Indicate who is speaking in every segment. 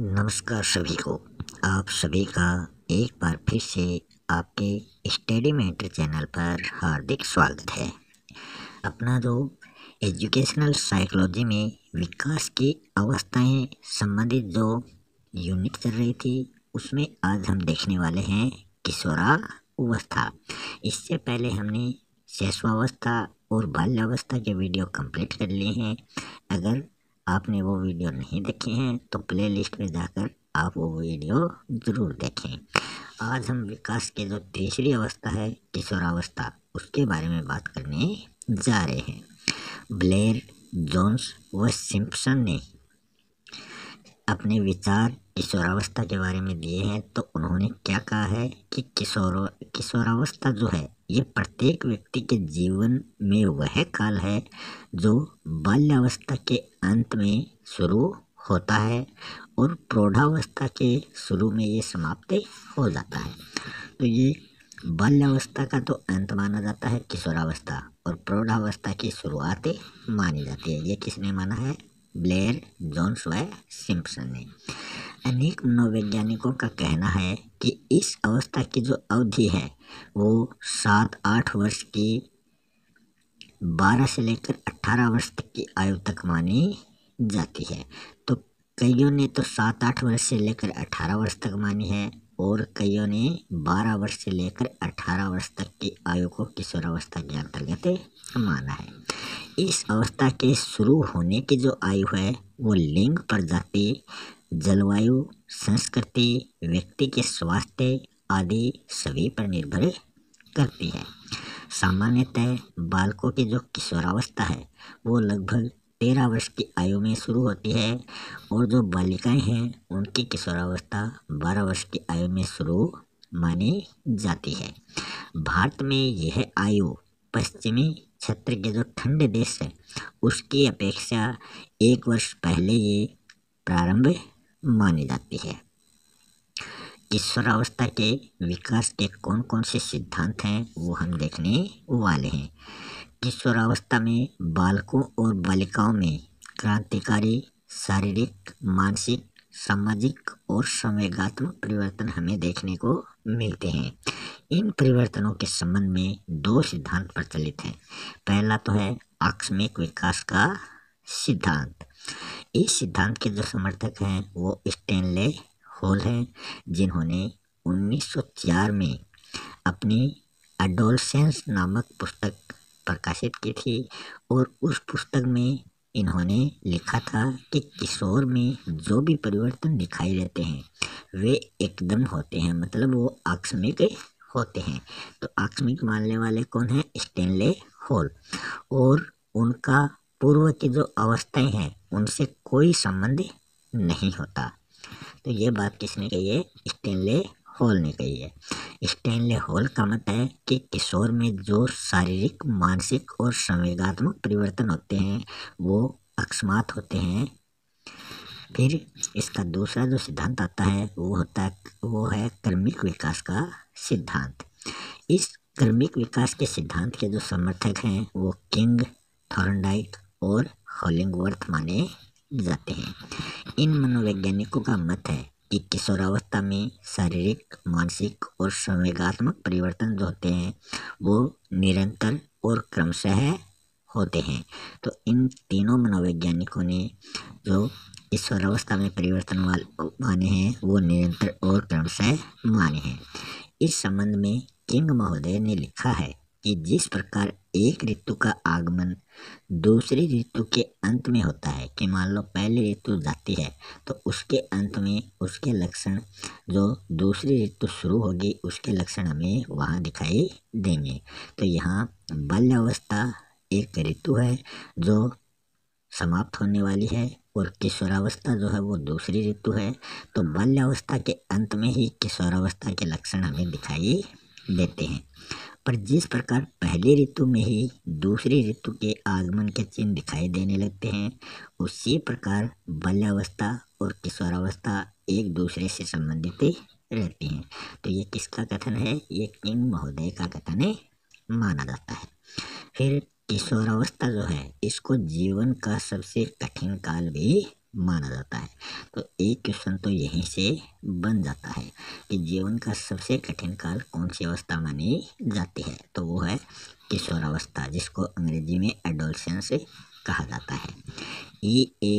Speaker 1: नमस्कार सभी को आप सभी का एक बार फिर से आपके स्टडी मेंटर चैनल पर हार्दिक स्वागत है अपना जो एजुकेशनल साइकोलॉजी में विकास की अवस्थाएं संबंधित जो यूनिट चल रही थी उसमें आज हम देखने वाले हैं किशोरा अवस्था इससे पहले हमने शैशवावस्था और बाल्यावस्था के वीडियो कंप्लीट कर लिए हैं अगर आपने वो वीडियो नहीं देखी हैं तो प्लेलिस्ट में जाकर आप वो वीडियो ज़रूर देखें आज हम विकास के जो तीसरी अवस्था है किशोरावस्था उसके बारे में बात करने जा रहे हैं ब्लेयर जोन्स व सिम्पसन ने अपने विचार किशोरावस्था के बारे में दिए हैं तो उन्होंने क्या कहा है कि किशोर किशोरावस्था जो है ये प्रत्येक व्यक्ति के जीवन में वह काल है जो बाल्यावस्था के अंत में शुरू होता है और प्रौढ़ावस्था के शुरू में ये समाप्त हो जाता है तो ये बाल्यावस्था का तो अंत माना जाता है किशोरावस्था और प्रौढ़ावस्था की शुरुआत मानी जाती है ये किसने माना है ब्लेयर जॉन्स व सिम्पसन ने अनेक मनोवैज्ञानिकों का कहना है कि इस अवस्था की जो अवधि है वो सात आठ वर्ष की बारह से लेकर अट्ठारह वर्ष तक की आयु तक मानी जाती है तो कईयों ने तो सात आठ वर्ष से लेकर अट्ठारह वर्ष तक मानी है और कईयों ने बारह वर्ष से लेकर अठारह वर्ष तक की आयु को किशोरावस्था के अंतर्गत माना है इस अवस्था के शुरू होने की जो आयु है वो लिंग प्रजाति जलवायु संस्कृति व्यक्ति के स्वास्थ्य आदि सभी पर निर्भर करती है सामान्यतः बालकों की जो किशोरावस्था है वो लगभग तेरह वर्ष की आयु में शुरू होती है और जो बालिकाएं हैं उनकी किशोरावस्था बारह वर्ष की आयु में शुरू मानी जाती है भारत में यह आयु पश्चिमी क्षेत्र के जो ठंडे देश है उसकी अपेक्षा एक वर्ष पहले ये प्रारंभ मानी जाती है किशोरावस्था के विकास के कौन कौन से सिद्धांत हैं वो हम देखने वाले हैं किशोरावस्था में बालकों और बालिकाओं में क्रांतिकारी शारीरिक मानसिक सामाजिक और संवेगात्मक परिवर्तन हमें देखने को मिलते हैं इन परिवर्तनों के संबंध में दो सिद्धांत प्रचलित हैं पहला तो है आकस्मिक विकास का सिद्धांत इस सिद्धांत के जो समर्थक हैं वो स्टेनले होल हैं जिन्होंने 1904 में अपनी अडोलसेंस नामक पुस्तक प्रकाशित की थी और उस पुस्तक में इन्होंने लिखा था कि किशोर में जो भी परिवर्तन दिखाई देते हैं वे एकदम होते हैं मतलब वो आकस्मिक होते हैं तो आकस्मिक मानने वाले कौन हैं स्टेनले होल और उनका पूर्व की जो अवस्थाएं हैं उनसे कोई संबंध नहीं होता तो ये बात किसने कही है स्टेनले हॉल ने कही है स्टेनले हॉल का मत है कि किशोर में जो शारीरिक मानसिक और संवेगात्मक परिवर्तन होते हैं वो अकस्मात होते हैं फिर इसका दूसरा जो सिद्धांत आता है वो होता है वो है कर्मिक विकास का सिद्धांत इस कर्मिक विकास के सिद्धांत के जो समर्थक हैं वो किंग थॉर्नडाइक और हॉलिंगवर्थ माने जाते हैं इन मनोवैज्ञानिकों का मत है कि किशोरावस्था में शारीरिक मानसिक और संवेगात्मक परिवर्तन जो होते हैं वो निरंतर और क्रमशः होते हैं तो इन तीनों मनोवैज्ञानिकों ने जो किशोरावस्था में परिवर्तन माने हैं वो निरंतर और क्रमशः माने हैं इस संबंध में किंग महोदय ने लिखा है कि जिस प्रकार एक ऋतु का आगमन दूसरी ऋतु के अंत में होता है कि मान लो पहली ऋतु जाती है तो उसके अंत में उसके लक्षण जो दूसरी ऋतु शुरू होगी उसके लक्षण हमें वहाँ दिखाई देंगे तो यहाँ बाल्यावस्था एक ऋतु है जो समाप्त होने वाली है और किशोरावस्था जो है वो दूसरी ऋतु है तो बाल्यावस्था के अंत में ही किशोरावस्था के लक्षण हमें दिखाई देते हैं पर जिस प्रकार पहली ऋतु में ही दूसरी ऋतु के आगमन के चिन्ह दिखाई देने लगते हैं उसी प्रकार बाल्यावस्था और किशोरावस्था एक दूसरे से संबंधित रहती हैं तो ये किसका कथन है ये किंग महोदय का कथन माना जाता है फिर किशोरावस्था जो है इसको जीवन का सबसे कठिन काल भी माना जाता है तो एक क्वेश्चन तो यहीं से बन जाता है कि जीवन का सबसे कठिन काल कौन सी अवस्था मानी जाती है तो वो है किशोरावस्था जिसको अंग्रेजी में एडोलसेंस कहा जाता है ई ए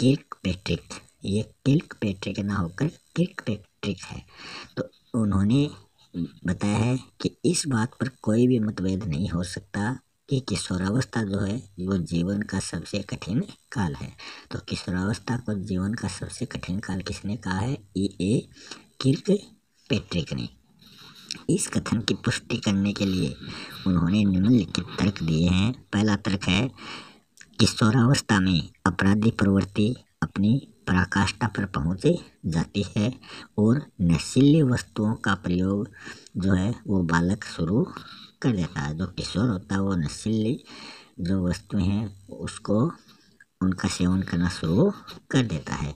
Speaker 1: किर्क पैट्रिक ये किर्क पैट्रिक ना होकर किर्क पैट्रिक है तो उन्होंने बताया है कि इस बात पर कोई भी मतभेद नहीं हो सकता कि किशोरावस्था जो है वो जीवन का सबसे कठिन काल है तो किशोरावस्था को जीवन का सबसे कठिन काल किसने कहा है ई ए किर्क पेट्रिक ने इस कथन की पुष्टि करने के लिए उन्होंने निम्नलिखित तर्क दिए हैं पहला तर्क है किशोरावस्था में अपराधी प्रवृत्ति अपनी पराकाष्ठा पर पहुँच जाती है और नशीली वस्तुओं का प्रयोग जो है वो बालक शुरू कर देता है जो किशोर होता है वो नशीली जो वस्तुएं हैं उसको उनका सेवन करना शुरू कर देता है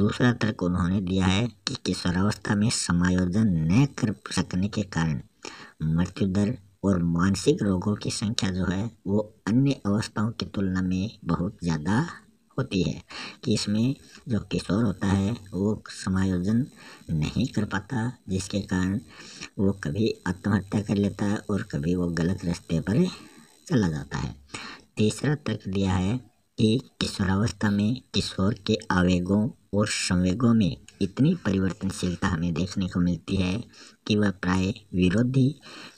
Speaker 1: दूसरा तर्क उन्होंने दिया है कि किशोरावस्था में समायोजन न कर सकने के कारण मृत्यु दर और मानसिक रोगों की संख्या जो है वो अन्य अवस्थाओं की तुलना में बहुत ज़्यादा होती है कि इसमें जो किशोर होता है वो समायोजन नहीं कर पाता जिसके कारण वो कभी आत्महत्या कर लेता है और कभी वो गलत रास्ते पर चला जाता है तीसरा तर्क दिया है कि किशोरावस्था में किशोर के आवेगों और संवेगों में इतनी परिवर्तनशीलता हमें देखने को मिलती है कि वह प्राय विरोधी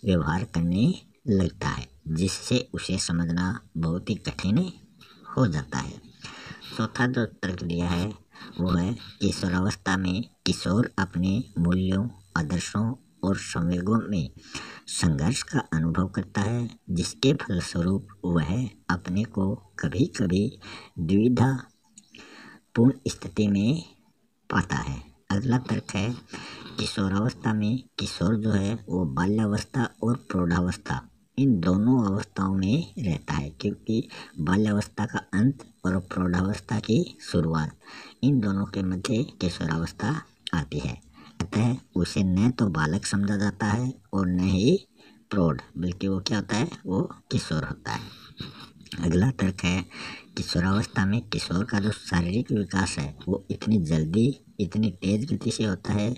Speaker 1: व्यवहार करने लगता है जिससे उसे समझना बहुत ही कठिन हो जाता है चौथा जो तर्क दिया है वो है किशोरावस्था में किशोर अपने मूल्यों आदर्शों और संवेगों में संघर्ष का अनुभव करता है जिसके फलस्वरूप वह अपने को कभी कभी द्विधा पूर्ण स्थिति में पाता है अगला तर्क है किशोरावस्था में किशोर जो है वो बाल्यावस्था और प्रौढ़ावस्था इन दोनों अवस्थाओं में रहता है क्योंकि बाल्यावस्था का अंत और प्रौढ़ावस्था की शुरुआत इन दोनों के मध्य किशोरावस्था आती है अतः उसे न तो बालक समझा जाता है और न ही प्रौढ़ बल्कि वो क्या होता है वो किशोर होता है अगला तर्क है किशोरावस्था में किशोर का जो शारीरिक विकास है वो इतनी जल्दी इतनी तेज गति से होता है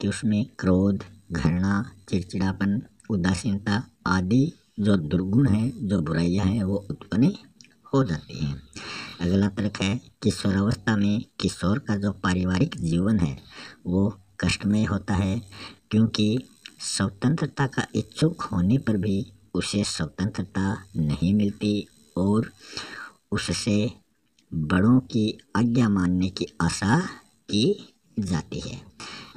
Speaker 1: कि उसमें क्रोध घृणा चिड़चिड़ापन उदासीनता आदि जो दुर्गुण हैं जो बुराइयां हैं वो उत्पन्न हो जाती हैं अगला तर्क है किशोरावस्था में किशोर का जो पारिवारिक जीवन है वो कष्टमय होता है क्योंकि स्वतंत्रता का इच्छुक होने पर भी उसे स्वतंत्रता नहीं मिलती और उससे बड़ों की आज्ञा मानने की आशा की जाती है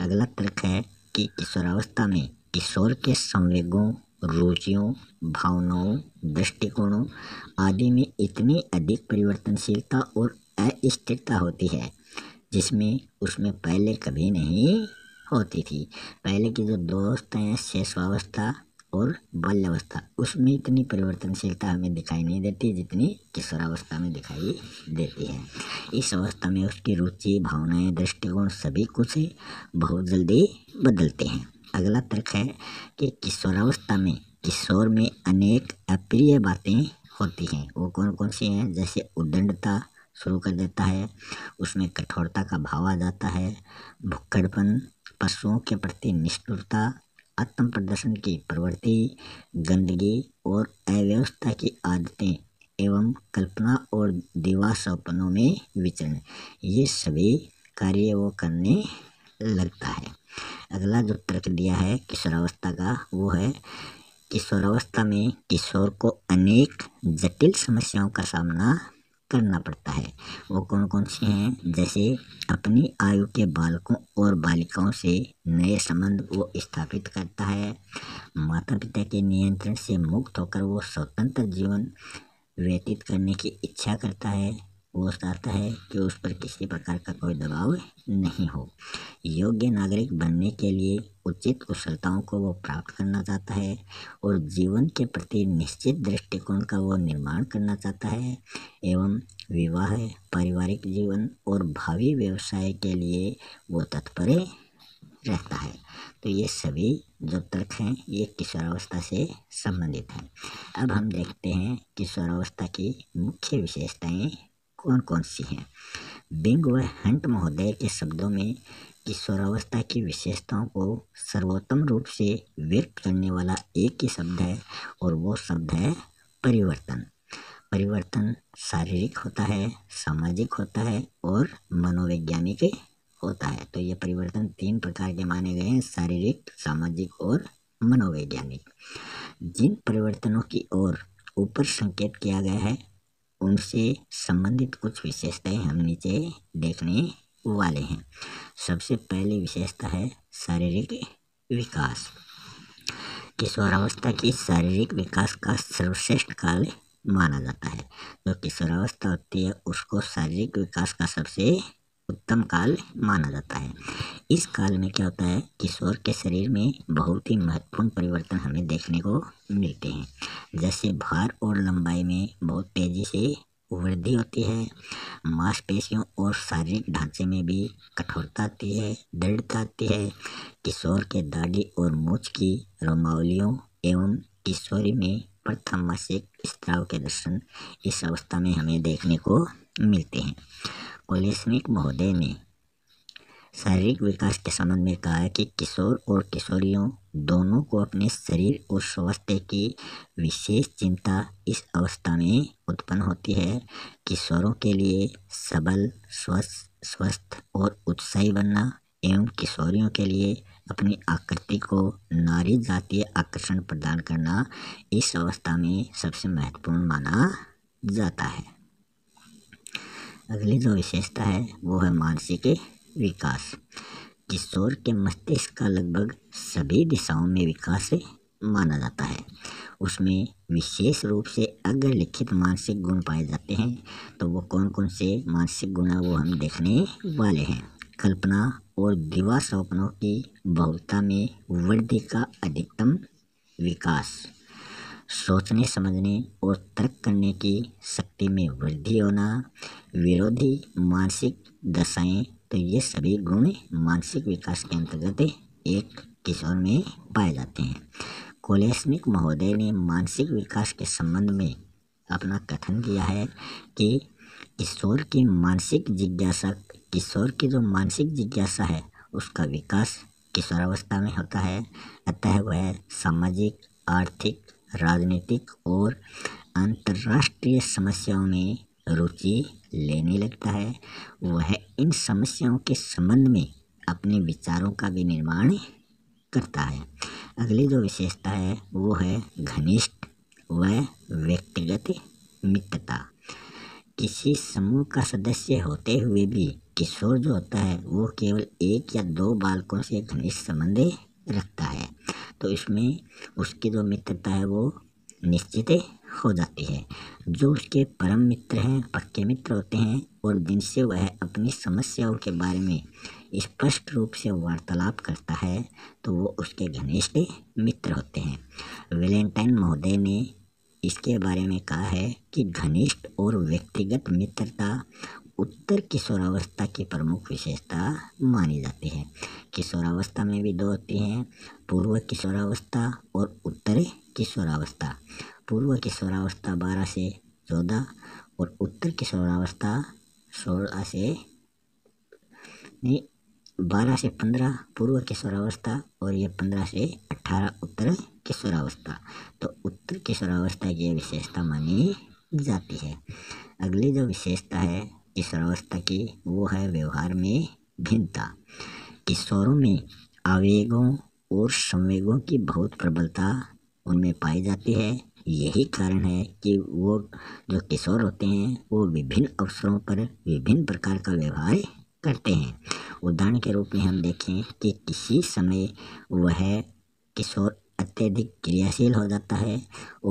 Speaker 1: अगला तर्क है कि किशोरावस्था में किशोर के संवेगों रुचियों भावनाओं दृष्टिकोणों आदि में इतनी अधिक परिवर्तनशीलता और अस्थिरता होती है जिसमें उसमें पहले कभी नहीं होती थी पहले की जो दोस्त हैं शेषवावस्था और बाल्यावस्था उसमें इतनी परिवर्तनशीलता हमें दिखाई नहीं देती जितनी किशोरावस्था में दिखाई देती है इस अवस्था में उसकी रुचि भावनाएं दृष्टिकोण सभी कुछ बहुत जल्दी बदलते हैं अगला तर्क है कि किशोरावस्था में किशोर में अनेक अप्रिय बातें होती हैं वो कौन कौन सी हैं जैसे उद्दंडता शुरू कर देता है उसमें कठोरता का भाव आ जाता है भुक्खड़पन पशुओं के प्रति निष्ठुरता आत्म प्रदर्शन की प्रवृत्ति गंदगी और अव्यवस्था की आदतें एवं कल्पना और स्वप्नों में विचरण ये सभी कार्य वो करने लगता है अगला जो तर्क दिया है किशोरावस्था का वो है किशोरावस्था में किशोर को अनेक जटिल समस्याओं का सामना करना पड़ता है वो कौन कौन सी हैं जैसे अपनी आयु के बालकों और बालिकाओं से नए संबंध वो स्थापित करता है माता पिता के नियंत्रण से मुक्त होकर वो स्वतंत्र जीवन व्यतीत करने की इच्छा करता है वो चाहता है कि उस पर किसी प्रकार का कोई दबाव नहीं हो योग्य नागरिक बनने के लिए उचित कुशलताओं को वो प्राप्त करना चाहता है और जीवन के प्रति निश्चित दृष्टिकोण का वो निर्माण करना चाहता है एवं विवाह पारिवारिक जीवन और भावी व्यवसाय के लिए वो तत्पर रहता है तो ये सभी जो तर्क हैं ये किशोरावस्था से संबंधित हैं अब हम देखते हैं किशोरावस्था की मुख्य विशेषताएं कौन कौन सी हैं बिंग व हंट महोदय के शब्दों में किशोरावस्था की विशेषताओं को सर्वोत्तम रूप से व्यक्त करने वाला एक ही शब्द है और वो शब्द है परिवर्तन परिवर्तन शारीरिक होता है सामाजिक होता है और मनोवैज्ञानिक होता है तो ये परिवर्तन तीन प्रकार के माने गए हैं शारीरिक सामाजिक और मनोवैज्ञानिक जिन परिवर्तनों की ओर ऊपर संकेत किया गया है उनसे संबंधित कुछ विशेषताएँ हम नीचे देखने वाले हैं सबसे पहली विशेषता है शारीरिक विकास किशोरावस्था की शारीरिक विकास का सर्वश्रेष्ठ काल माना जाता है जो तो किशोरावस्था होती है उसको शारीरिक विकास का सबसे उत्तम काल माना जाता है इस काल में क्या होता है किशोर के शरीर में बहुत ही महत्वपूर्ण परिवर्तन हमें देखने को मिलते हैं जैसे भार और लंबाई में बहुत तेज़ी से वृद्धि होती है मांसपेशियों और शारीरिक ढांचे में भी कठोरता आती है दृढ़ता आती है किशोर के दाढ़ी और मूछ की रोमावलियों एवं किशोरी में प्रथम मासिक स्त्राव के दर्शन इस अवस्था में हमें देखने को मिलते हैं ओलेस्मिक महोदय ने शारीरिक विकास के संबंध में कहा है कि किशोर और किशोरियों दोनों को अपने शरीर और स्वास्थ्य की विशेष चिंता इस अवस्था में उत्पन्न होती है किशोरों के लिए सबल स्वस्थ स्वस्थ और उत्साही बनना एवं किशोरियों के लिए अपनी आकृति को नारी जातीय आकर्षण प्रदान करना इस अवस्था में सबसे महत्वपूर्ण माना जाता है अगली जो विशेषता है वो है मानसिक विकास किशोर के मस्तिष्क का लगभग सभी दिशाओं में विकास माना जाता है उसमें विशेष रूप से अगर लिखित मानसिक गुण पाए जाते हैं तो वो कौन कौन से मानसिक गुण वो हम देखने वाले हैं कल्पना और दिवा स्वप्नों की बहुलता में वृद्धि का अधिकतम विकास सोचने समझने और तर्क करने की शक्ति में वृद्धि होना विरोधी मानसिक दशाएँ तो ये सभी गुण मानसिक विकास के अंतर्गत एक किशोर में पाए जाते हैं कोलेस्निक महोदय ने मानसिक विकास के संबंध में अपना कथन किया है कि किशोर की मानसिक जिज्ञासा किशोर की जो मानसिक जिज्ञासा है उसका विकास किशोरावस्था में होता है अतः वह सामाजिक आर्थिक राजनीतिक और अंतर्राष्ट्रीय समस्याओं में रुचि लेने लगता है वह इन समस्याओं के संबंध में अपने विचारों का भी निर्माण करता है अगली जो विशेषता है वो है घनिष्ठ व व्यक्तिगत मित्रता किसी समूह का सदस्य होते हुए भी किशोर जो होता है वो केवल एक या दो बालकों से घनिष्ठ संबंध रखता है तो इसमें उसकी जो मित्रता है वो निश्चित हो जाती है जो उसके परम मित्र हैं पक्के मित्र होते हैं और जिनसे वह अपनी समस्याओं के बारे में स्पष्ट रूप से वार्तालाप करता है तो वो उसके घनिष्ठ मित्र होते हैं वेलेंटाइन महोदय ने इसके बारे में कहा है कि घनिष्ठ और व्यक्तिगत मित्रता उत्तर किशोरावस्था की प्रमुख विशेषता मानी जाती है किशोरावस्था में भी दो होती हैं पूर्व किशोरावस्था और उत्तर किशोरावस्था पूर्व किशोरावस्था बारह से चौदह और उत्तर किशोरावस्था सोलह से नहीं बारह से पंद्रह पूर्व किशोरावस्था और ये पंद्रह से अट्ठारह उत्तर किशोरावस्था तो उत्तर किशोरावस्था की विशेषता मानी जाती है अगली जो विशेषता है की अवस्था की वो है व्यवहार में भिन्नता किशोरों में आवेगों और संवेगों की बहुत प्रबलता उनमें पाई जाती है यही कारण है कि वो जो किशोर होते हैं वो विभिन्न अवसरों पर विभिन्न प्रकार का व्यवहार करते हैं उदाहरण के रूप में हम देखें कि किसी समय वह किशोर अत्यधिक क्रियाशील हो जाता है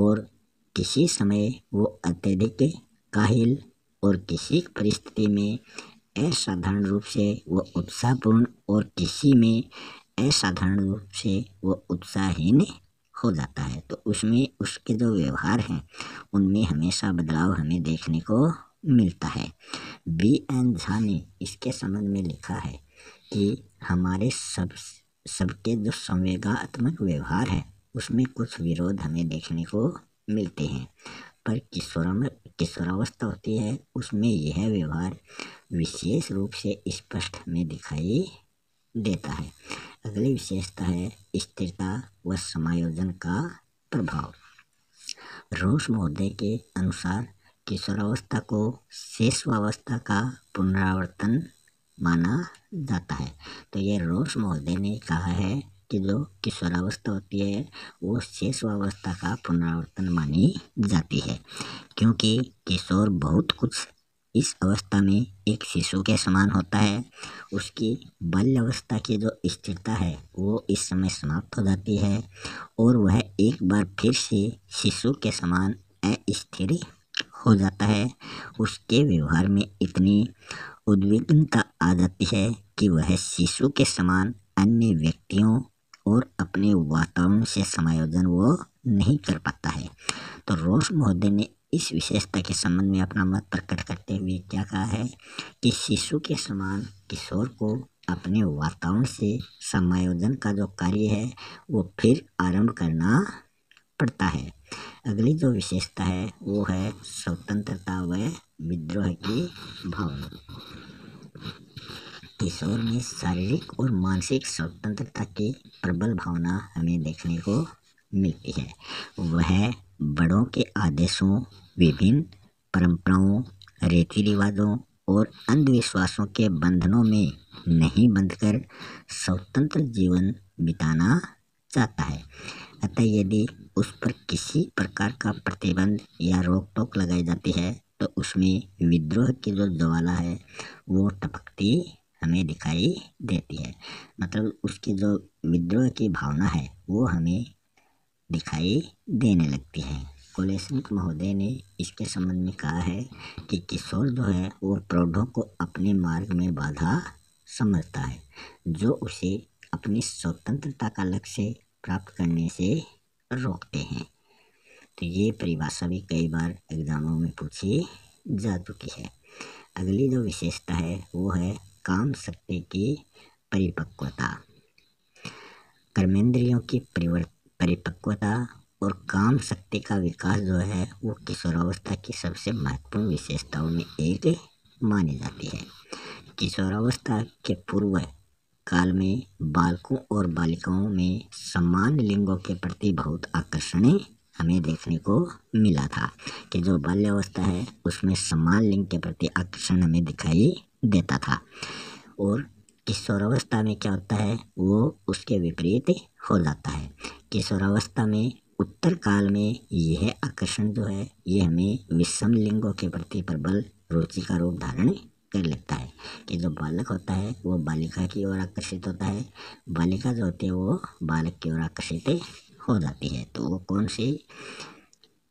Speaker 1: और किसी समय वो अत्यधिक काहिल और किसी परिस्थिति में असाधारण रूप से वह उत्साहपूर्ण और किसी में असाधारण रूप से वह उत्साहहीन हो जाता है तो उसमें उसके जो व्यवहार हैं उनमें हमेशा बदलाव हमें देखने को मिलता है बी एन झा ने इसके संबंध में लिखा है कि हमारे सब सबके जो संवेगात्मक व्यवहार है उसमें कुछ विरोध हमें देखने को मिलते हैं पर किशोरों में किशोरावस्था होती है उसमें यह व्यवहार विशेष रूप से स्पष्ट में दिखाई देता है अगली विशेषता है स्थिरता व समायोजन का प्रभाव रूस महोदय के अनुसार किशोरावस्था को शेषवावस्था का पुनरावर्तन माना जाता है तो ये रोस महोदय ने कहा है की जो किशोरावस्था होती है वो शेषवावस्था का पुनरावर्तन मानी जाती है क्योंकि किशोर बहुत कुछ इस अवस्था में एक शिशु के समान होता है उसकी बाल्यावस्था की जो स्थिरता है वो इस समय समाप्त हो जाती है और वह एक बार फिर से शिशु के समान अस्थिर हो जाता है उसके व्यवहार में इतनी उद्विग्नता आ जाती है कि वह शिशु के समान अन्य व्यक्तियों और अपने वातावरण से समायोजन वो नहीं कर पाता है तो रोस महोदय ने इस विशेषता के संबंध में अपना मत प्रकट करते हुए क्या कहा है कि शिशु के समान किशोर को अपने वातावरण से समायोजन का जो कार्य है वो फिर आरंभ करना पड़ता है अगली जो विशेषता है वो है स्वतंत्रता व विद्रोह की भावना किशोर में शारीरिक और मानसिक स्वतंत्रता की प्रबल भावना हमें देखने को मिलती है वह बड़ों के आदेशों विभिन्न परंपराओं रीति रिवाजों और अंधविश्वासों के बंधनों में नहीं बंधकर स्वतंत्र जीवन बिताना चाहता है अतः यदि उस पर किसी प्रकार का प्रतिबंध या रोक टोक लगाई जाती है तो उसमें विद्रोह की जो ज्वाला है वो टपकती हमें दिखाई देती है मतलब उसकी जो विद्रोह की भावना है वो हमें दिखाई देने लगती है कोलेशनिक महोदय ने इसके संबंध में कहा है कि किशोर जो है वो प्रौढ़ों को अपने मार्ग में बाधा समझता है जो उसे अपनी स्वतंत्रता का लक्ष्य प्राप्त करने से रोकते हैं तो ये परिभाषा भी कई बार एग्ज़ामों में पूछी जा चुकी है अगली जो विशेषता है वो है काम शक्ति की परिपक्वता कर्मेंद्रियों की परिपक्वता और काम शक्ति का विकास जो है वो किशोरावस्था की सबसे महत्वपूर्ण विशेषताओं में एक मानी जाती है किशोरावस्था के पूर्व काल में बालकों और बालिकाओं में समान लिंगों के प्रति बहुत आकर्षण हमें देखने को मिला था कि जो बाल्यावस्था है उसमें समान लिंग के प्रति आकर्षण हमें दिखाई देता था और किशोरावस्था में क्या होता है वो उसके विपरीत हो जाता है किशोरावस्था में उत्तर काल में यह आकर्षण जो है ये हमें विषम लिंगों के प्रति प्रबल रुचि का रूप धारण कर लेता है कि जो बालक होता है वो बालिका की ओर आकर्षित होता है बालिका जो होती है वो बालक की ओर आकर्षित हो जाती है तो वो कौन सी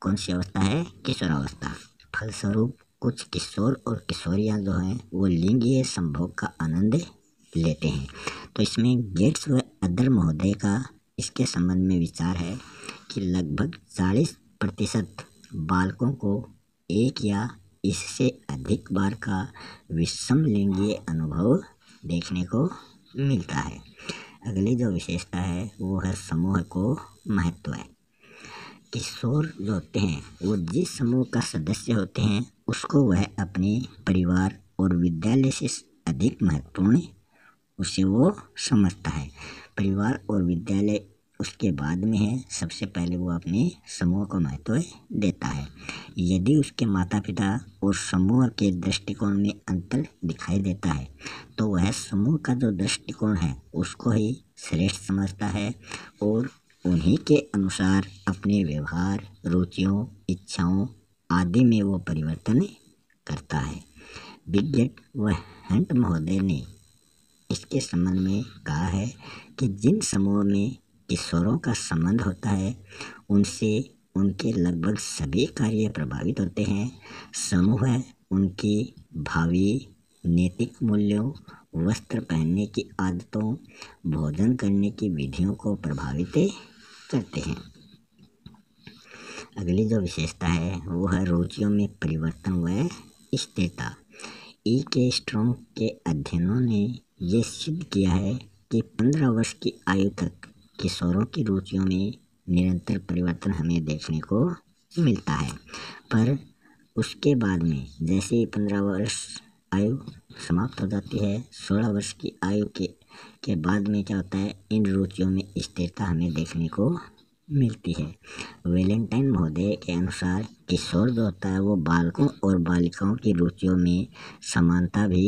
Speaker 1: कौन सी अवस्था है किशोरावस्था फलस्वरूप कुछ किशोर और किशोरियाँ जो हैं वो लिंगीय संभोग का आनंद लेते हैं तो इसमें गेट्स व अदर महोदय का इसके संबंध में विचार है कि लगभग चालीस प्रतिशत बालकों को एक या इससे अधिक बार का विषम लिंगीय अनुभव देखने को मिलता है अगली जो विशेषता है वो है समूह को महत्व है किशोर जो होते हैं वो जिस समूह का सदस्य होते हैं उसको वह अपने परिवार और विद्यालय से अधिक महत्वपूर्ण उसे वो समझता है परिवार और विद्यालय उसके बाद में है सबसे पहले वो अपने समूह को महत्व देता है यदि उसके माता पिता और समूह के दृष्टिकोण में अंतर दिखाई देता है तो वह समूह का जो दृष्टिकोण है उसको ही श्रेष्ठ समझता है और उन्हीं के अनुसार अपने व्यवहार रुचियों इच्छाओं आदि में वो परिवर्तन करता है बिगेट व हंट महोदय ने इसके संबंध में कहा है कि जिन समूह में किशोरों का संबंध होता है उनसे उनके लगभग सभी कार्य प्रभावित होते हैं समूह है उनकी भावी नैतिक मूल्यों वस्त्र पहनने की आदतों भोजन करने की विधियों को प्रभावित करते हैं अगली जो विशेषता है वो है रुचियों में परिवर्तन व स्थिरता ई के स्ट्रॉन्ग के अध्ययनों ने यह सिद्ध किया है कि पंद्रह वर्ष की आयु तक किशोरों की रुचियों में निरंतर परिवर्तन हमें देखने को मिलता है पर उसके बाद में जैसे ही पंद्रह वर्ष आयु समाप्त हो जाती है सोलह वर्ष की आयु के के बाद में क्या होता है इन रुचियों में स्थिरता हमें देखने को मिलती है वेलेंटाइन महोदय के अनुसार किशोर जो होता है वो बालकों और बालिकाओं की रुचियों में समानता भी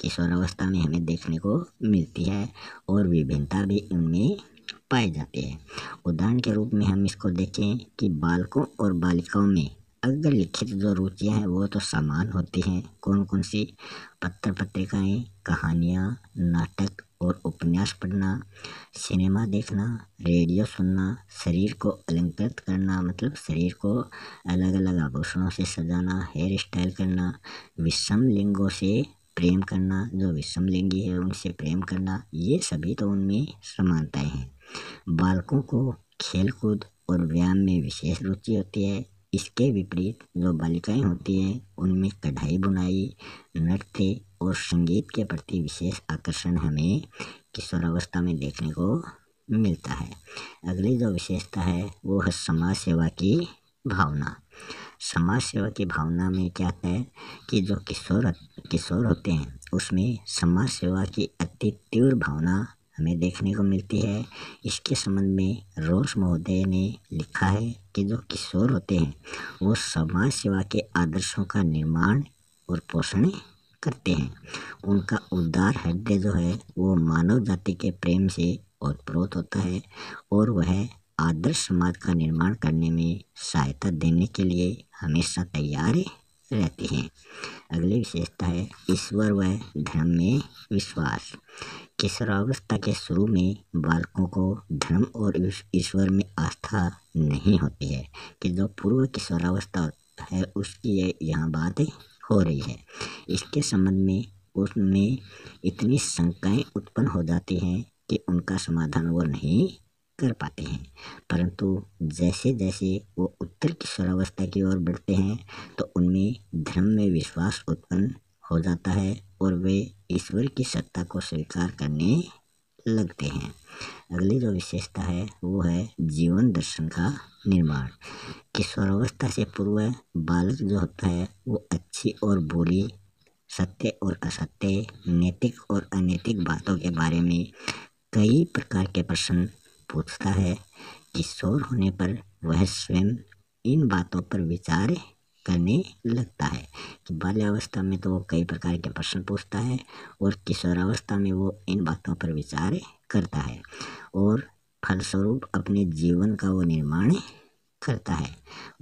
Speaker 1: किशोरावस्था में हमें देखने को मिलती है और विभिन्नता भी उनमें पाई जाती है उदाहरण के रूप में हम इसको देखें कि बालकों और बालिकाओं में अगर लिखित जो रुचियाँ हैं वो तो समान होती हैं कौन कौन सी पत्र पत्रिकाएँ कहानियाँ नाटक और उपन्यास पढ़ना सिनेमा देखना रेडियो सुनना शरीर को अलंकृत करना मतलब शरीर को अलग अलग आभूषणों से सजाना हेयर स्टाइल करना विषम लिंगों से प्रेम करना जो विषम लिंगी है उनसे प्रेम करना ये सभी तो उनमें समानताएँ हैं बालकों को खेल कूद और व्यायाम में विशेष रुचि होती है इसके विपरीत जो बालिकाएँ होती हैं उनमें कढ़ाई बुनाई नृत्य और संगीत के प्रति विशेष आकर्षण हमें किशोरावस्था में देखने को मिलता है अगली जो विशेषता है वो है समाज सेवा की भावना समाज सेवा की भावना में क्या है कि जो किशोर किशोर होते हैं उसमें समाज सेवा की अति तीव्र भावना हमें देखने को मिलती है इसके संबंध में रोश महोदय ने लिखा है कि जो किशोर होते हैं वो समाज सेवा के आदर्शों का निर्माण और पोषण करते हैं उनका उद्धार हृदय जो है वो मानव जाति के प्रेम से ओतप्रोत होता है और वह आदर्श समाज का निर्माण करने में सहायता देने के लिए हमेशा तैयार रहते हैं अगली विशेषता है ईश्वर व धर्म में विश्वास किशोरावस्था के शुरू में बालकों को धर्म और ईश्वर में आस्था नहीं होती है कि जो पूर्व किशोरावस्था है उसकी यह यहाँ बात हो रही है इसके संबंध में उसमें इतनी शंकाएँ उत्पन्न हो जाती हैं कि उनका समाधान वो नहीं कर पाते हैं परंतु जैसे जैसे वो उत्तर की स्वरावस्था की ओर बढ़ते हैं तो उनमें धर्म में विश्वास उत्पन्न हो जाता है और वे ईश्वर की सत्ता को स्वीकार करने लगते हैं अगली जो विशेषता है वो है जीवन दर्शन का निर्माण किशोरावस्था से पूर्व बालक जो होता है वो अच्छी और बुरी सत्य और असत्य नैतिक और अनैतिक बातों के बारे में कई प्रकार के प्रश्न पूछता है किशोर होने पर वह स्वयं इन बातों पर विचार करने लगता है कि बाल्यावस्था में तो वो कई प्रकार के प्रश्न पूछता है और किशोरावस्था में वो इन बातों पर विचार करता है और फलस्वरूप अपने जीवन का वो निर्माण करता है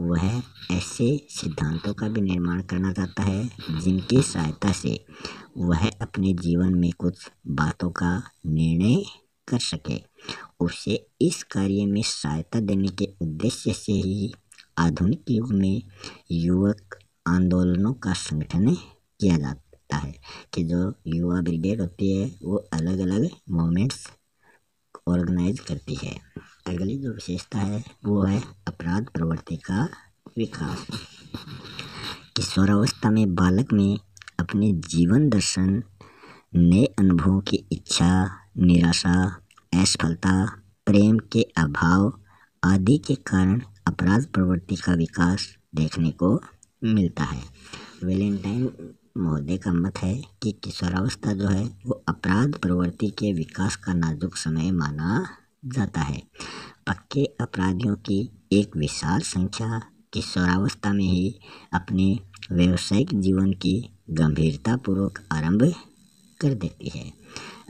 Speaker 1: वह ऐसे सिद्धांतों का भी निर्माण करना चाहता है जिनकी सहायता से वह अपने जीवन में कुछ बातों का निर्णय कर सके उसे इस कार्य में सहायता देने के उद्देश्य से ही आधुनिक युग में युवक आंदोलनों का संगठन किया जाता है कि जो युवा ब्रिगेड होती है वो अलग अलग मोमेंट्स ऑर्गेनाइज करती है अगली जो विशेषता है वो है अपराध प्रवृत्ति का विकास किशोरावस्था में बालक में अपने जीवन दर्शन नए अनुभवों की इच्छा निराशा असफलता प्रेम के अभाव आदि के कारण अपराध प्रवृत्ति का विकास देखने को मिलता है वेलेंटाइन महोदय का मत है कि किशोरावस्था जो है वो अपराध प्रवृत्ति के विकास का नाजुक समय माना जाता है पक्के अपराधियों की एक विशाल संख्या किशोरावस्था में ही अपने व्यावसायिक जीवन की गंभीरतापूर्वक आरंभ कर देती है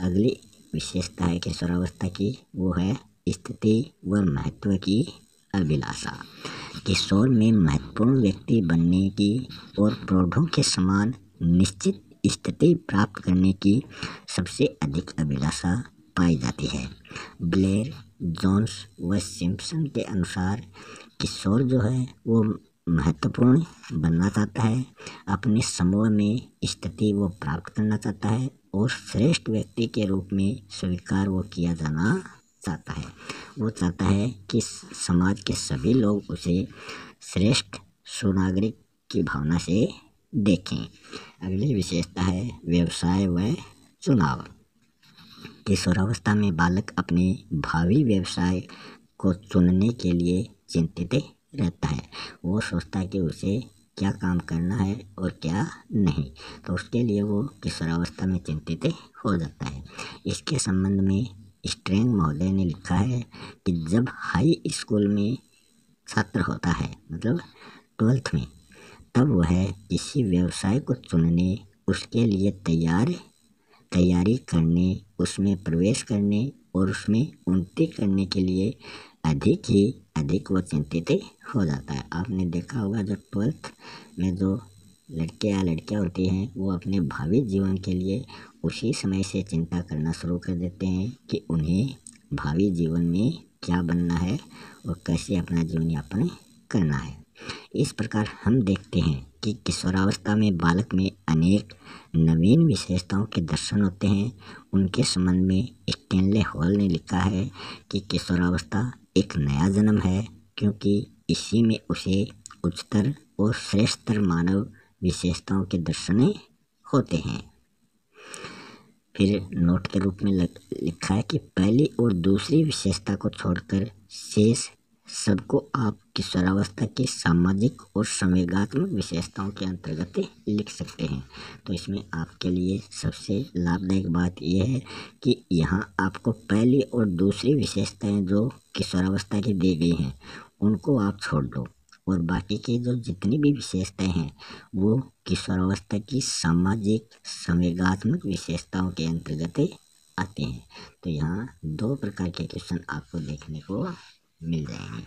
Speaker 1: अगली विशेषता है किशोरावस्था की वो है स्थिति व महत्व की अभिलाषा किशोर में महत्वपूर्ण व्यक्ति बनने की और प्रौढ़ों के समान निश्चित स्थिति प्राप्त करने की सबसे अधिक अभिलाषा पाई जाती है ब्लेयर जोन्स व सिम्पसन के अनुसार किशोर जो है वो महत्वपूर्ण बनना चाहता है अपने समूह में स्थिति वो प्राप्त करना चाहता है और श्रेष्ठ व्यक्ति के रूप में स्वीकार वो किया जाना चाहता है वो चाहता है कि समाज के सभी लोग उसे श्रेष्ठ सुनागरिक की भावना से देखें अगली विशेषता है व्यवसाय व चुनाव किशोरावस्था में बालक अपने भावी व्यवसाय को चुनने के लिए चिंतित रहता है वो सोचता है कि उसे क्या काम करना है और क्या नहीं तो उसके लिए वो किशोरावस्था में चिंतित हो जाता है इसके संबंध में स्ट्रेन महोदय ने लिखा है कि जब हाई स्कूल में छात्र होता है मतलब ट्वेल्थ में तब वह किसी व्यवसाय को चुनने उसके लिए तैयार तैयारी करने उसमें प्रवेश करने और उसमें उन्नति करने के लिए अधिक ही अधिक वह चिंतित हो जाता है आपने देखा होगा जो ट्वेल्थ में जो लड़के या लड़कियाँ होती हैं वो अपने भावी जीवन के लिए उसी समय से चिंता करना शुरू कर देते हैं कि उन्हें भावी जीवन में क्या बनना है और कैसे अपना जीवन यापन करना है इस प्रकार हम देखते हैं कि किशोरावस्था में बालक में अनेक नवीन विशेषताओं के दर्शन होते हैं उनके संबंध में स्टेनले हॉल ने लिखा है कि किशोरावस्था एक नया जन्म है क्योंकि इसी में उसे उच्चतर और श्रेष्ठतर मानव विशेषताओं के दर्शन होते हैं फिर नोट के रूप में लिखा है कि पहली और दूसरी विशेषता को छोड़कर शेष सबको आप किशोरावस्था की सामाजिक और संवेगात्मक विशेषताओं के अंतर्गत लिख सकते हैं तो इसमें आपके लिए सबसे लाभदायक बात यह है कि यहाँ आपको पहली और दूसरी विशेषताएं जो किशोरावस्था की दी गई हैं उनको आप छोड़ दो और बाकी के जो जितनी भी विशेषताएँ हैं वो किशोरावस्था की सामाजिक संवेगात्मक विशेषताओं के अंतर्गत आते हैं तो यहाँ दो प्रकार के क्वेश्चन आपको देखने को मिल जाएंगे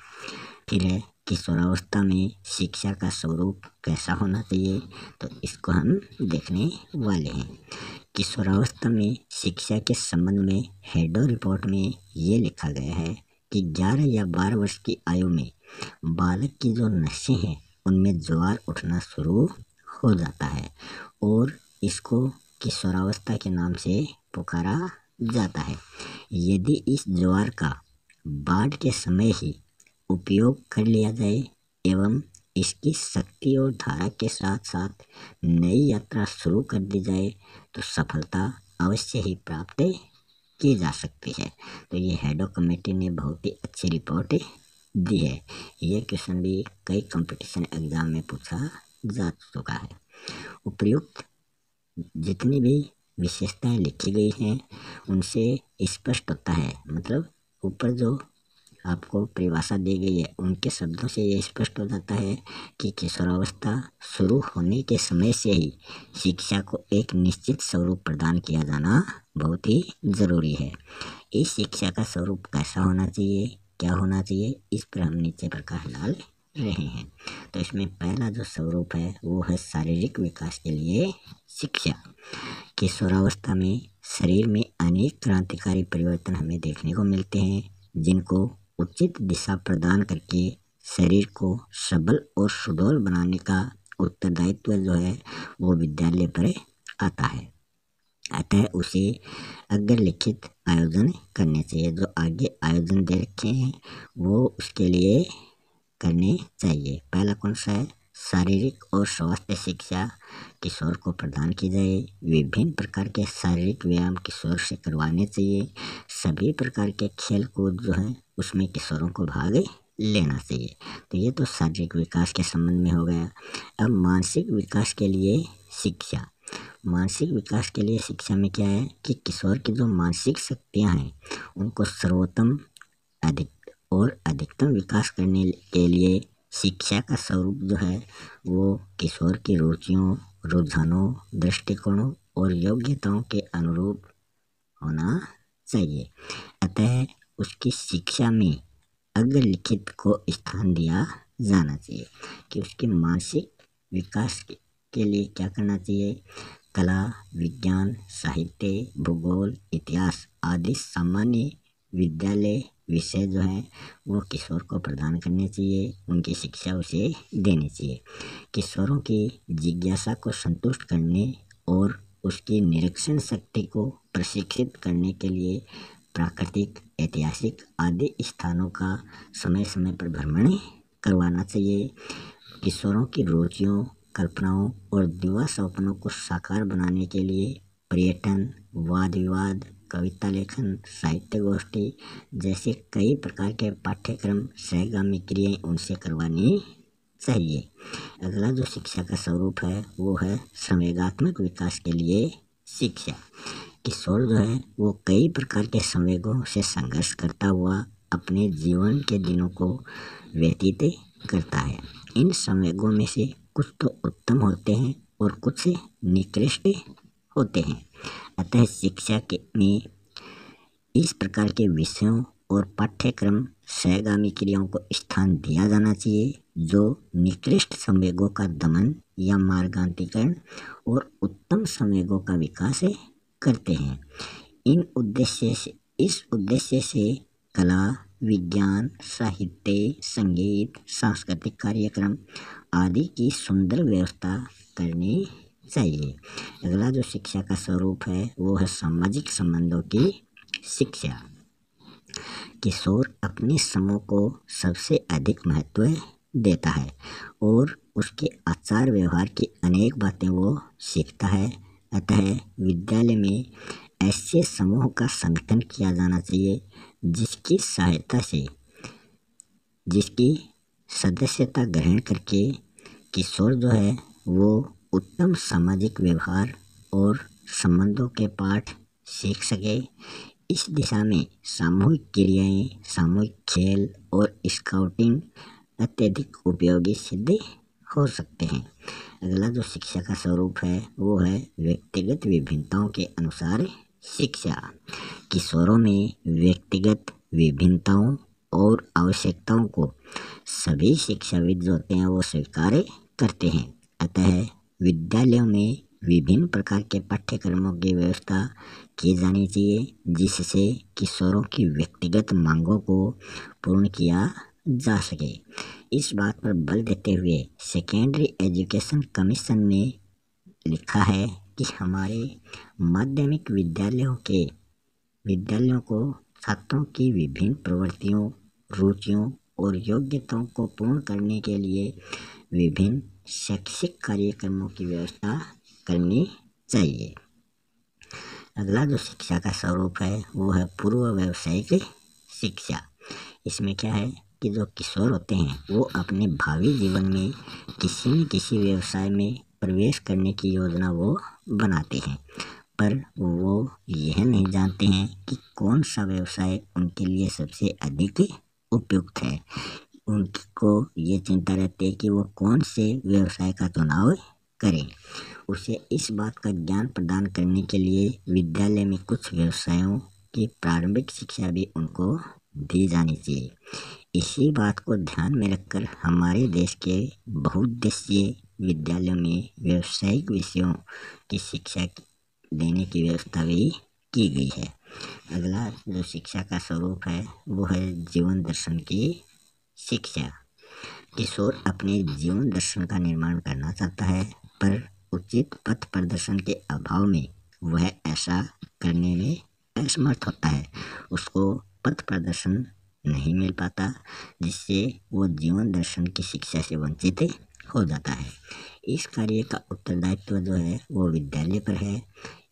Speaker 1: फिर है किशोरावस्था में शिक्षा का स्वरूप कैसा होना चाहिए तो इसको हम देखने वाले हैं किशोरावस्था में शिक्षा के संबंध में हेडो रिपोर्ट में ये लिखा गया है कि ग्यारह या बारह वर्ष की आयु में बालक की जो नसें हैं उनमें ज्वार उठना शुरू हो जाता है और इसको किशोरावस्था के नाम से पुकारा जाता है यदि इस ज्वार का बाढ़ के समय ही उपयोग कर लिया जाए एवं इसकी शक्ति और धारा के साथ साथ नई यात्रा शुरू कर दी जाए तो सफलता अवश्य ही प्राप्त की जा सकती है तो ये हेडो कमेटी ने बहुत ही अच्छी रिपोर्ट दी है ये क्वेश्चन भी कई कंपटीशन एग्जाम में पूछा जा चुका है उपयुक्त जितनी भी विशेषताएं लिखी गई हैं उनसे स्पष्ट होता है मतलब ऊपर जो आपको परिभाषा दी गई है उनके शब्दों से यह स्पष्ट हो जाता है कि किशोरावस्था शुरू होने के समय से ही शिक्षा को एक निश्चित स्वरूप प्रदान किया जाना बहुत ही ज़रूरी है इस शिक्षा का स्वरूप कैसा होना चाहिए क्या होना चाहिए इस पर हम नीचे प्रकाश डाल रहे हैं तो इसमें पहला जो स्वरूप है वो है शारीरिक विकास के लिए शिक्षा किशोरावस्था स्वरावस्था में शरीर में अनेक क्रांतिकारी परिवर्तन हमें देखने को मिलते हैं जिनको उचित दिशा प्रदान करके शरीर को सबल और सुडोल बनाने का उत्तरदायित्व जो है वो विद्यालय पर आता है अतः उसे अग्र लिखित आयोजन करने चाहिए जो आगे आयोजन दे रखे हैं वो उसके लिए करने चाहिए पहला कौन सा है शारीरिक और स्वास्थ्य शिक्षा किशोर को प्रदान की जाए विभिन्न प्रकार के शारीरिक व्यायाम किशोर से करवाने चाहिए सभी प्रकार के खेल कूद जो है उसमें किशोरों को भाग लेना चाहिए तो ये तो शारीरिक विकास के संबंध में हो गया अब मानसिक विकास के लिए शिक्षा मानसिक विकास के लिए शिक्षा में क्या है कि किशोर की जो मानसिक शक्तियाँ हैं उनको सर्वोत्तम अधिक और अधिकतम विकास करने के लिए शिक्षा का स्वरूप जो है वो किशोर की रुचियों रुझानों दृष्टिकोणों और योग्यताओं के अनुरूप होना चाहिए अतः उसकी शिक्षा में अग्रलिखित को स्थान दिया जाना चाहिए कि उसके मानसिक विकास के के लिए क्या करना चाहिए कला विज्ञान साहित्य भूगोल इतिहास आदि सामान्य विद्यालय विषय जो हैं वो किशोर को प्रदान करने चाहिए उनकी शिक्षा उसे देनी चाहिए किशोरों की जिज्ञासा को संतुष्ट करने और उसकी निरीक्षण शक्ति को प्रशिक्षित करने के लिए प्राकृतिक ऐतिहासिक आदि स्थानों का समय समय पर भ्रमण करवाना चाहिए किशोरों की रुचियों कल्पनाओं और दिवा सपनों को साकार बनाने के लिए पर्यटन वाद विवाद कविता लेखन साहित्य गोष्ठी जैसे कई प्रकार के पाठ्यक्रम सहगामी क्रियाएँ उनसे करवानी चाहिए अगला जो शिक्षा का स्वरूप है वो है संवेगात्मक विकास के लिए शिक्षा किशोर जो है वो कई प्रकार के संवेगों से संघर्ष करता हुआ अपने जीवन के दिनों को व्यतीत करता है इन संवेगों में से कुछ तो उत्तम होते हैं और कुछ निकृष्ट होते हैं अतः शिक्षा के में इस प्रकार के विषयों और पाठ्यक्रम सहगामी क्रियाओं को स्थान दिया जाना चाहिए जो निकृष्ट संवेगों का दमन या मार्गांतिकरण और उत्तम संवेगों का विकास करते हैं इन उद्देश्य से इस उद्देश्य से कला विज्ञान साहित्य संगीत सांस्कृतिक कार्यक्रम आदि की सुंदर व्यवस्था करनी चाहिए अगला जो शिक्षा का स्वरूप है वो है सामाजिक संबंधों की शिक्षा किशोर अपने समूह को सबसे अधिक महत्व देता है और उसके आचार व्यवहार की अनेक बातें वो सीखता है अतः विद्यालय में ऐसे समूह का संगठन किया जाना चाहिए जिसकी सहायता से जिसकी सदस्यता ग्रहण करके किशोर जो है वो उत्तम सामाजिक व्यवहार और संबंधों के पाठ सीख सके इस दिशा में सामूहिक क्रियाएं सामूहिक खेल और स्काउटिंग अत्यधिक उपयोगी सिद्ध हो सकते हैं अगला जो शिक्षा का स्वरूप है वो है व्यक्तिगत विभिन्नताओं के अनुसार शिक्षा किशोरों में व्यक्तिगत विभिन्नताओं और आवश्यकताओं को सभी शिक्षाविद जो होते हैं वो स्वीकार्य करते हैं अतः विद्यालयों में विभिन्न प्रकार के पाठ्यक्रमों की व्यवस्था की जानी चाहिए जिससे किशोरों की व्यक्तिगत मांगों को पूर्ण किया जा सके इस बात पर बल देते हुए सेकेंडरी एजुकेशन कमीशन ने लिखा है कि हमारे माध्यमिक विद्यालयों के विद्यालयों को छात्रों की विभिन्न प्रवृत्तियों रुचियों और योग्यताओं को पूर्ण करने के लिए विभिन्न शैक्षिक कार्यक्रमों की व्यवस्था करनी चाहिए अगला जो शिक्षा का स्वरूप है वो है पूर्व व्यावसायिक शिक्षा इसमें क्या है कि जो किशोर होते हैं वो अपने भावी जीवन में किसी न किसी व्यवसाय में प्रवेश करने की योजना वो बनाते हैं पर वो यह नहीं जानते हैं कि कौन सा व्यवसाय उनके लिए सबसे अधिक उपयुक्त है उनको ये चिंता रहती है कि वो कौन से व्यवसाय का चुनाव करें उसे इस बात का ज्ञान प्रदान करने के लिए विद्यालय में कुछ व्यवसायों की प्रारंभिक शिक्षा भी उनको दी जानी चाहिए इसी बात को ध्यान में रखकर हमारे देश के बहुउद्देशीय विद्यालयों में व्यावसायिक विषयों की शिक्षा देने की व्यवस्था भी की गई है अगला जो शिक्षा का स्वरूप है वो है जीवन दर्शन की शिक्षा किशोर अपने जीवन दर्शन का निर्माण करना चाहता है पर उचित पथ प्रदर्शन के अभाव में वह ऐसा करने में असमर्थ होता है उसको पथ प्रदर्शन नहीं मिल पाता जिससे वो जीवन दर्शन की शिक्षा से वंचित हो जाता है इस कार्य का उत्तरदायित्व जो है वो विद्यालय पर है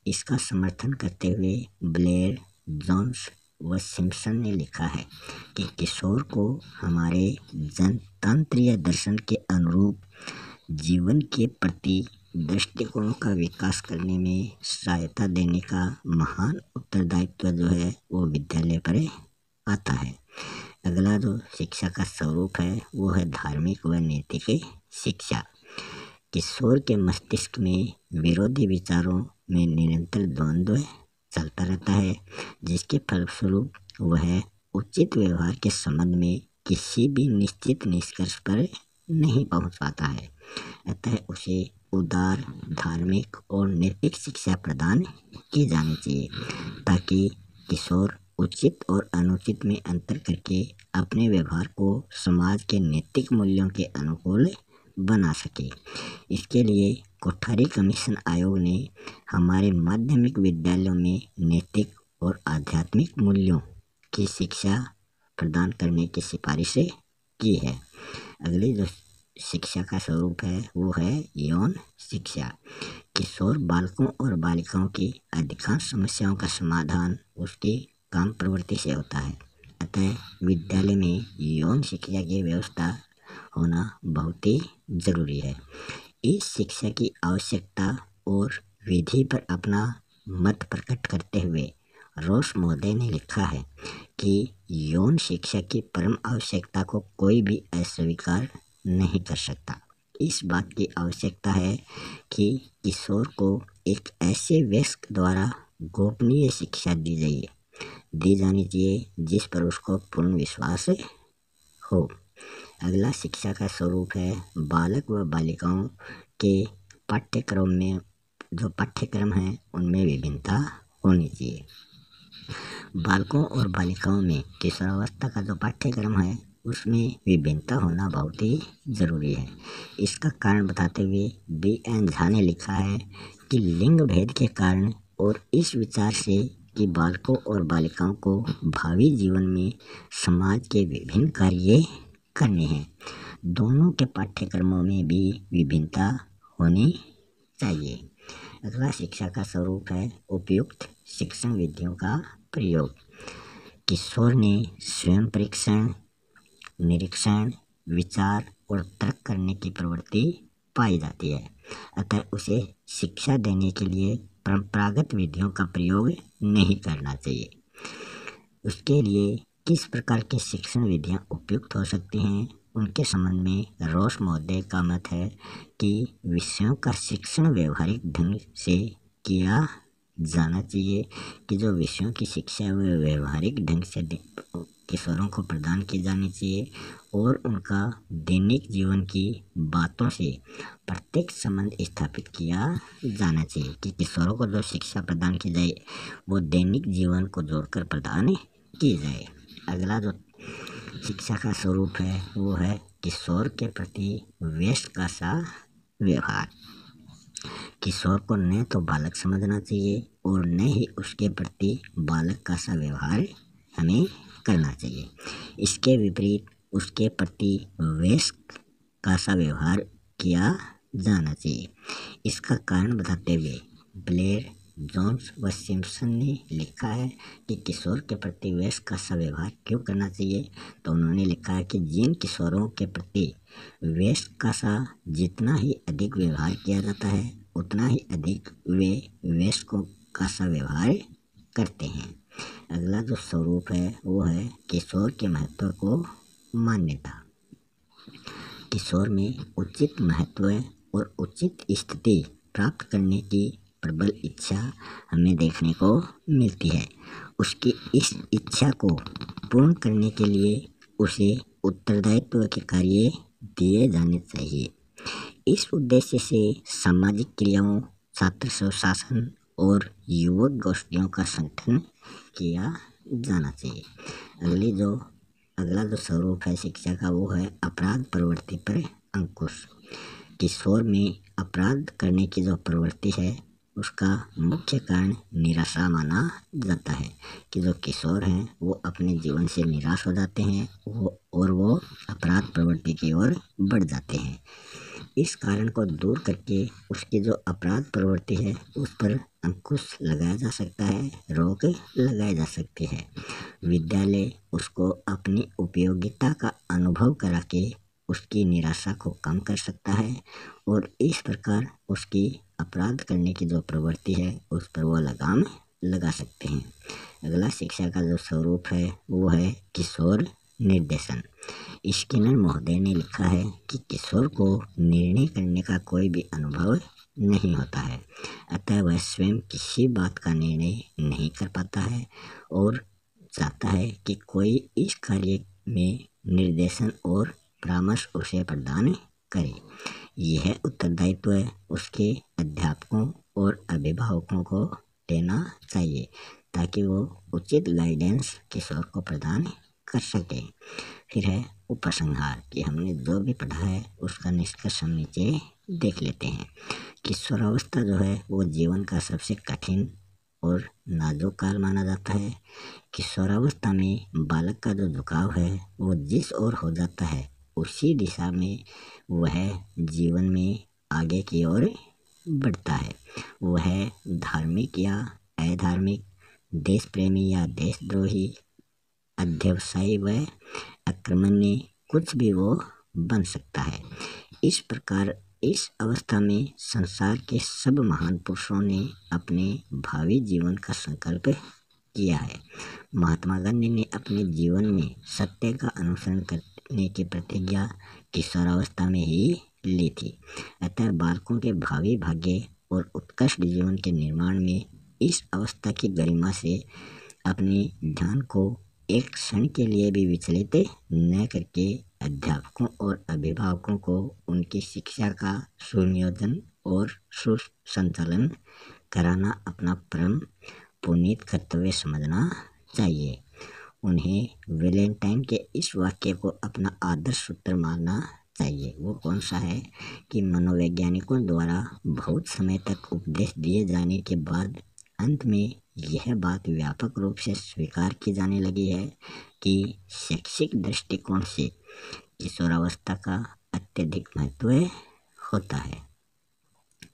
Speaker 1: इसका समर्थन करते हुए ब्लेयर जॉन्स व सिम्पसन ने लिखा है कि किशोर को हमारे जनतंत्रीय दर्शन के अनुरूप जीवन के प्रति दृष्टिकोण का विकास करने में सहायता देने का महान उत्तरदायित्व जो है वो विद्यालय पर आता है अगला जो शिक्षा का स्वरूप है वो है धार्मिक व नैतिक शिक्षा किशोर के मस्तिष्क में विरोधी विचारों में निरंतर द्वंद्व चलता रहता है जिसके फलस्वरूप वह उचित व्यवहार के संबंध में किसी भी निश्चित निष्कर्ष पर नहीं पहुंच पाता है अतः उसे उदार धार्मिक और नैतिक शिक्षा प्रदान की जानी चाहिए ताकि किशोर उचित और अनुचित में अंतर करके अपने व्यवहार को समाज के नैतिक मूल्यों के अनुकूल बना सके इसके लिए कोठारी कमीशन आयोग ने हमारे माध्यमिक विद्यालयों में नैतिक और आध्यात्मिक मूल्यों की शिक्षा प्रदान करने की सिफारिशें की है अगली जो शिक्षा का स्वरूप है वो है यौन शिक्षा किशोर बालकों और बालिकाओं की अधिकांश समस्याओं का समाधान उसकी काम प्रवृत्ति से होता है अतः विद्यालय में यौन शिक्षा की व्यवस्था होना बहुत ही ज़रूरी है इस शिक्षा की आवश्यकता और विधि पर अपना मत प्रकट करते हुए रोश महोदय ने लिखा है कि यौन शिक्षा की परम आवश्यकता को कोई भी अस्वीकार नहीं कर सकता इस बात की आवश्यकता है कि किशोर को एक ऐसे व्यस्क द्वारा गोपनीय शिक्षा दी जाइए दी जानी चाहिए जिस पर उसको पूर्ण विश्वास हो अगला शिक्षा का स्वरूप है बालक व बालिकाओं के पाठ्यक्रम में जो पाठ्यक्रम हैं उनमें विभिन्नता होनी चाहिए बालकों और बालिकाओं में किशोरावस्था का जो पाठ्यक्रम है उसमें विभिन्नता होना बहुत ही ज़रूरी है इसका कारण बताते हुए बी एन झा ने लिखा है कि लिंग भेद के कारण और इस विचार से कि बालकों और बालिकाओं को भावी जीवन में समाज के विभिन्न कार्य करनी है दोनों के पाठ्यक्रमों में भी विभिन्नता होनी चाहिए अगला शिक्षा का स्वरूप है उपयुक्त शिक्षण विधियों का प्रयोग किशोर ने स्वयं परीक्षण निरीक्षण विचार और तर्क करने की प्रवृत्ति पाई जाती है अतः उसे शिक्षा देने के लिए परंपरागत विधियों का प्रयोग नहीं करना चाहिए उसके लिए किस प्रकार की शिक्षण विधियाँ उपयुक्त हो सकती हैं उनके संबंध में रोश महोदय का मत है कि विषयों का शिक्षण व्यवहारिक ढंग से किया जाना चाहिए कि जो विषयों की शिक्षा है वह व्यवहारिक ढंग से किशोरों को प्रदान की जानी चाहिए और उनका दैनिक जीवन की बातों से प्रत्येक संबंध स्थापित किया जाना चाहिए कि किशोरों को जो शिक्षा प्रदान की जाए वो दैनिक जीवन को जोड़कर प्रदान की जाए अगला जो शिक्षा का स्वरूप है वो है किशोर के प्रति व्यस्त का सा व्यवहार किशोर को न तो बालक समझना चाहिए और न ही उसके प्रति बालक का सा व्यवहार हमें करना चाहिए इसके विपरीत उसके प्रति व्यस्क का सा व्यवहार किया जाना चाहिए इसका कारण बताते हुए ब्लेयर जॉन्स व सिम्पसन ने लिखा है कि किशोर के प्रति वयस्क का सव्यवहार क्यों करना चाहिए तो उन्होंने लिखा है कि जिन किशोरों के प्रति वयस्क का सा जितना ही अधिक व्यवहार किया जाता है उतना ही अधिक वे वयस्कों का सा व्यवहार करते हैं अगला जो स्वरूप है वो है किशोर के महत्व को मान्यता किशोर में उचित महत्व और उचित स्थिति प्राप्त करने की प्रबल इच्छा हमें देखने को मिलती है उसकी इस इच्छा को पूर्ण करने के लिए उसे उत्तरदायित्व के कार्य दिए जाने चाहिए इस उद्देश्य से सामाजिक क्रियाओं छात्र स्वशासन और युवक गोष्ठियों का संगठन किया जाना चाहिए अगली जो अगला जो स्वरूप है शिक्षा का वो है अपराध प्रवृत्ति पर अंकुश किशोर में अपराध करने की जो प्रवृत्ति है उसका मुख्य कारण निराशा माना जाता है कि जो किशोर हैं वो अपने जीवन से निराश हो जाते हैं वो और वो अपराध प्रवृत्ति की ओर बढ़ जाते हैं इस कारण को दूर करके उसकी जो अपराध प्रवृत्ति है उस पर अंकुश लगाया जा सकता है रोक लगाई जा सकती है विद्यालय उसको अपनी उपयोगिता का अनुभव करा के उसकी निराशा को कम कर सकता है और इस प्रकार उसकी अपराध करने की जो प्रवृत्ति है उस पर वो लगाम लगा सकते हैं अगला शिक्षा का जो स्वरूप है वो है किशोर निर्देशन स्किनर महोदय ने लिखा है कि किशोर को निर्णय करने का कोई भी अनुभव नहीं होता है अतः वह स्वयं किसी बात का निर्णय नहीं कर पाता है और चाहता है कि कोई इस कार्य में निर्देशन और परामर्श उसे प्रदान करें यह उत्तरदायित्व उसके अध्यापकों और अभिभावकों को देना चाहिए ताकि वो उचित गाइडेंस किशोर को प्रदान कर सके फिर है उपसंहार कि हमने जो भी पढ़ा है उसका निष्कर्ष हम नीचे देख लेते हैं किशोरावस्था जो है वो जीवन का सबसे कठिन और नाजुक काल माना जाता है किशोरावस्था में बालक का जो झुकाव है वो जिस ओर हो जाता है उसी दिशा में वह जीवन में आगे की ओर बढ़ता है वह धार्मिक या अधार्मिक देश प्रेमी या देशद्रोही अध्यवसायी व आक्रमण में कुछ भी वो बन सकता है इस प्रकार इस अवस्था में संसार के सब महान पुरुषों ने अपने भावी जीवन का संकल्प किया है महात्मा गांधी ने अपने जीवन में सत्य का अनुसरण कर रखने की प्रतिज्ञा किशोरावस्था में ही ली थी अतः बालकों के भावी भाग्य और उत्कृष्ट जीवन के निर्माण में इस अवस्था की गरिमा से अपने ध्यान को एक क्षण के लिए भी विचलित न करके अध्यापकों और अभिभावकों को उनकी शिक्षा का सुनियोजन और सुसंचालन कराना अपना परम पुनीत कर्तव्य समझना चाहिए उन्हें वेलेंटाइन के इस वाक्य को अपना आदर्श सूत्र मानना चाहिए वो कौन सा है कि मनोवैज्ञानिकों द्वारा बहुत समय तक उपदेश दिए जाने के बाद अंत में यह बात व्यापक रूप से स्वीकार की जाने लगी है कि शैक्षिक दृष्टिकोण से किशोरावस्था का अत्यधिक महत्व होता है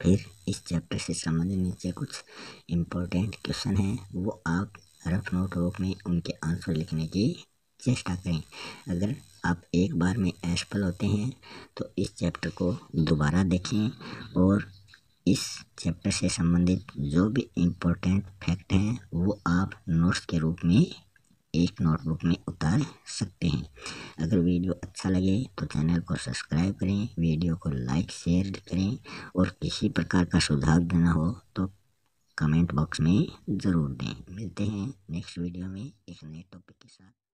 Speaker 1: फिर इस चैप्टर से संबंधित नीचे कुछ इम्पोर्टेंट क्वेश्चन हैं वो आप रफ नोट बुक में उनके आंसर लिखने की चेष्टा करें अगर आप एक बार में एसफल होते हैं तो इस चैप्टर को दोबारा देखें और इस चैप्टर से संबंधित जो भी इम्पोर्टेंट फैक्ट हैं वो आप नोट्स के रूप में एक नोटबुक में उतार सकते हैं अगर वीडियो अच्छा लगे तो चैनल को सब्सक्राइब करें वीडियो को लाइक शेयर करें और किसी प्रकार का सुझाव देना हो तो कमेंट बॉक्स में ज़रूर दें मिलते हैं नेक्स्ट वीडियो में एक नए टॉपिक के साथ